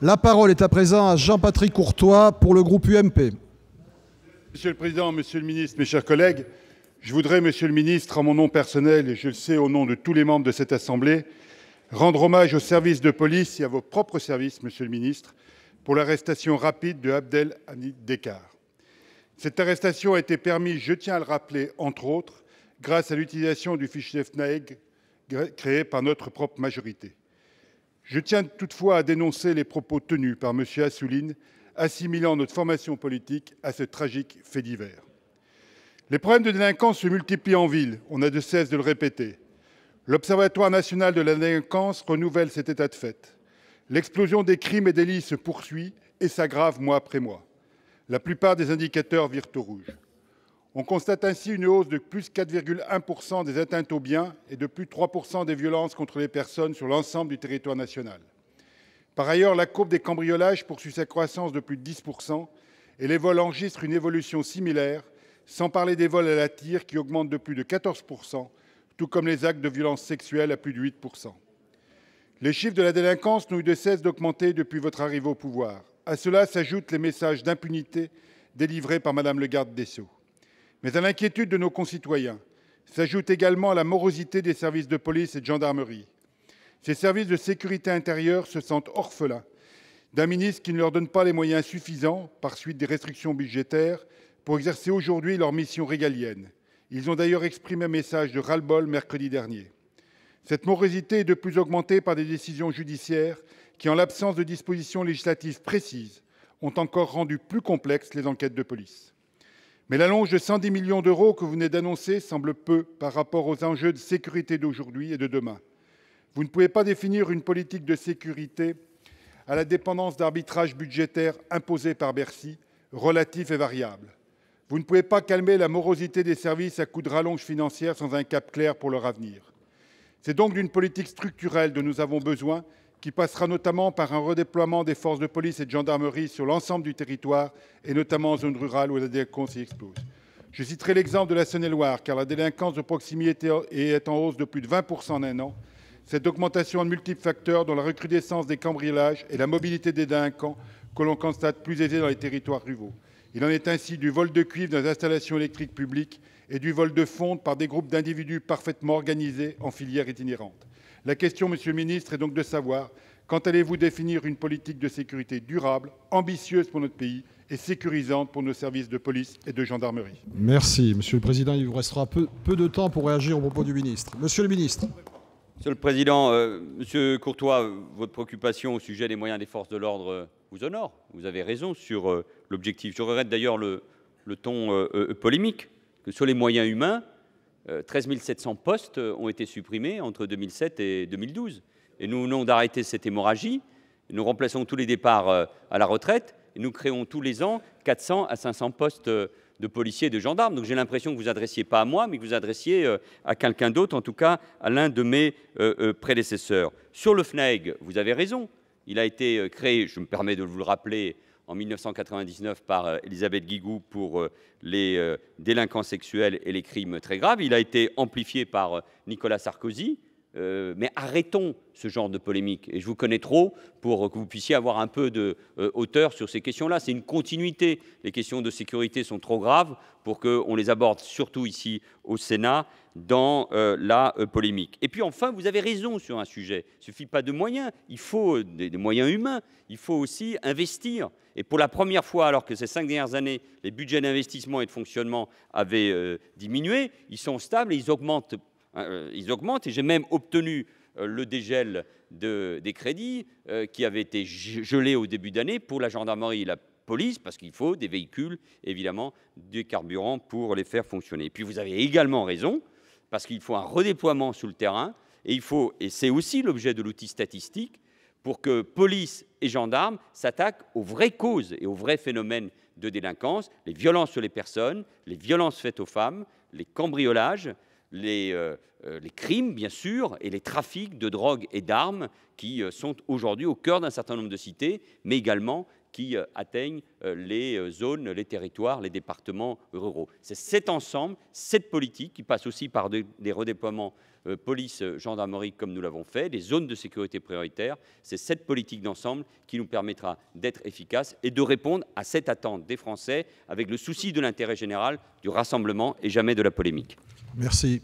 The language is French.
La parole est à présent à Jean-Patrick Courtois pour le groupe UMP. Monsieur le Président, Monsieur le Ministre, mes chers collègues, je voudrais, Monsieur le Ministre, en mon nom personnel et je le sais au nom de tous les membres de cette Assemblée, rendre hommage aux services de police et à vos propres services, Monsieur le Ministre, pour l'arrestation rapide de Abdel Dekar. Cette arrestation a été permise, je tiens à le rappeler, entre autres, grâce à l'utilisation du fichier FNAEG créé par notre propre majorité. Je tiens toutefois à dénoncer les propos tenus par M. Assouline, assimilant notre formation politique à ce tragique fait divers. Les problèmes de délinquance se multiplient en ville, on a de cesse de le répéter. L'Observatoire national de la délinquance renouvelle cet état de fait. L'explosion des crimes et délits se poursuit et s'aggrave mois après mois. La plupart des indicateurs virent au rouge. On constate ainsi une hausse de plus 4,1% des atteintes aux biens et de plus 3% des violences contre les personnes sur l'ensemble du territoire national. Par ailleurs, la courbe des cambriolages poursuit sa croissance de plus de 10% et les vols enregistrent une évolution similaire, sans parler des vols à la tire qui augmentent de plus de 14%, tout comme les actes de violence sexuelle à plus de 8%. Les chiffres de la délinquance n'ont eu de cesse d'augmenter depuis votre arrivée au pouvoir. À cela s'ajoutent les messages d'impunité délivrés par Mme le garde des Sceaux. Mais à l'inquiétude de nos concitoyens s'ajoute également la morosité des services de police et de gendarmerie. Ces services de sécurité intérieure se sentent orphelins d'un ministre qui ne leur donne pas les moyens suffisants, par suite des restrictions budgétaires, pour exercer aujourd'hui leur mission régalienne. Ils ont d'ailleurs exprimé un message de ras-le-bol mercredi dernier. Cette morosité est de plus augmentée par des décisions judiciaires qui, en l'absence de dispositions législatives précises, ont encore rendu plus complexes les enquêtes de police. Mais l'allonge de 110 millions d'euros que vous venez d'annoncer semble peu par rapport aux enjeux de sécurité d'aujourd'hui et de demain. Vous ne pouvez pas définir une politique de sécurité à la dépendance d'arbitrage budgétaire imposé par Bercy, relatif et variable. Vous ne pouvez pas calmer la morosité des services à coups de rallonge financière sans un cap clair pour leur avenir. C'est donc d'une politique structurelle dont nous avons besoin qui passera notamment par un redéploiement des forces de police et de gendarmerie sur l'ensemble du territoire, et notamment en zone rurale où la délinquance y explose. Je citerai l'exemple de la seine et loire car la délinquance de proximité est en hausse de plus de 20% en un an. Cette augmentation a de multiples facteurs, dont la recrudescence des cambriolages et la mobilité des délinquants que l'on constate plus aisée dans les territoires ruraux. Il en est ainsi du vol de cuivre dans les installations électriques publiques et du vol de fonte par des groupes d'individus parfaitement organisés en filière itinérante. La question, monsieur le ministre, est donc de savoir quand allez-vous définir une politique de sécurité durable, ambitieuse pour notre pays et sécurisante pour nos services de police et de gendarmerie. Merci, monsieur le Président. Il vous restera peu, de temps pour réagir au propos du ministre. Monsieur le ministre. Monsieur le Président, euh, Monsieur Courtois, votre préoccupation au sujet des moyens des forces de l'ordre euh, vous honore. Vous avez raison sur euh, l'objectif. Je regrette d'ailleurs le ton polémique que sur les moyens humains, 13 euh, 700 postes euh, ont été supprimés entre 2007 et 2012. Et nous venons d'arrêter cette hémorragie. Nous remplaçons tous les départs euh, à la retraite. Et nous créons tous les ans 400 à 500 postes de policiers et de gendarmes. Donc j'ai l'impression que vous adressiez pas à moi, mais que vous adressiez à quelqu'un d'autre, en tout cas à l'un de mes prédécesseurs. Sur le FNEG, vous avez raison. Il a été créé, je me permets de vous le rappeler, en 1999 par euh, Elisabeth Guigou pour euh, les euh, délinquants sexuels et les crimes très graves. Il a été amplifié par Nicolas Sarkozy euh, mais arrêtons ce genre de polémique. Et je vous connais trop pour que vous puissiez avoir un peu de euh, hauteur sur ces questions-là. C'est une continuité. Les questions de sécurité sont trop graves pour qu'on les aborde, surtout ici au Sénat, dans euh, la polémique. Et puis enfin, vous avez raison sur un sujet. Il ne suffit pas de moyens. Il faut des moyens humains. Il faut aussi investir. Et pour la première fois, alors que ces cinq dernières années, les budgets d'investissement et de fonctionnement avaient diminué, ils sont stables et ils augmentent Hein, euh, ils augmentent et j'ai même obtenu euh, le dégel des crédits euh, qui avaient été gelés au début d'année pour la gendarmerie et la police, parce qu'il faut des véhicules, évidemment, des carburants pour les faire fonctionner. Et puis vous avez également raison, parce qu'il faut un redéploiement sur le terrain, et il faut, et c'est aussi l'objet de l'outil statistique, pour que police et gendarmes s'attaquent aux vraies causes et aux vrais phénomènes de délinquance, les violences sur les personnes, les violences faites aux femmes, les cambriolages, euh, euh, les, crimes, bien sûr, et les trafics de drogue et d'armes qui euh, sont aujourd'hui au cœur d'un certain nombre de cités, mais également qui euh, atteignent euh, les euh, zones, les territoires, les départements ruraux. C'est cet ensemble, cette politique qui passe aussi par des redéploiements police, gendarmerie, comme nous l'avons fait, des zones de sécurité prioritaires. C'est cette politique d'ensemble qui nous permettra d'être efficace et de répondre à cette attente des Français avec le souci de l'intérêt général, du rassemblement et jamais de la polémique. Merci.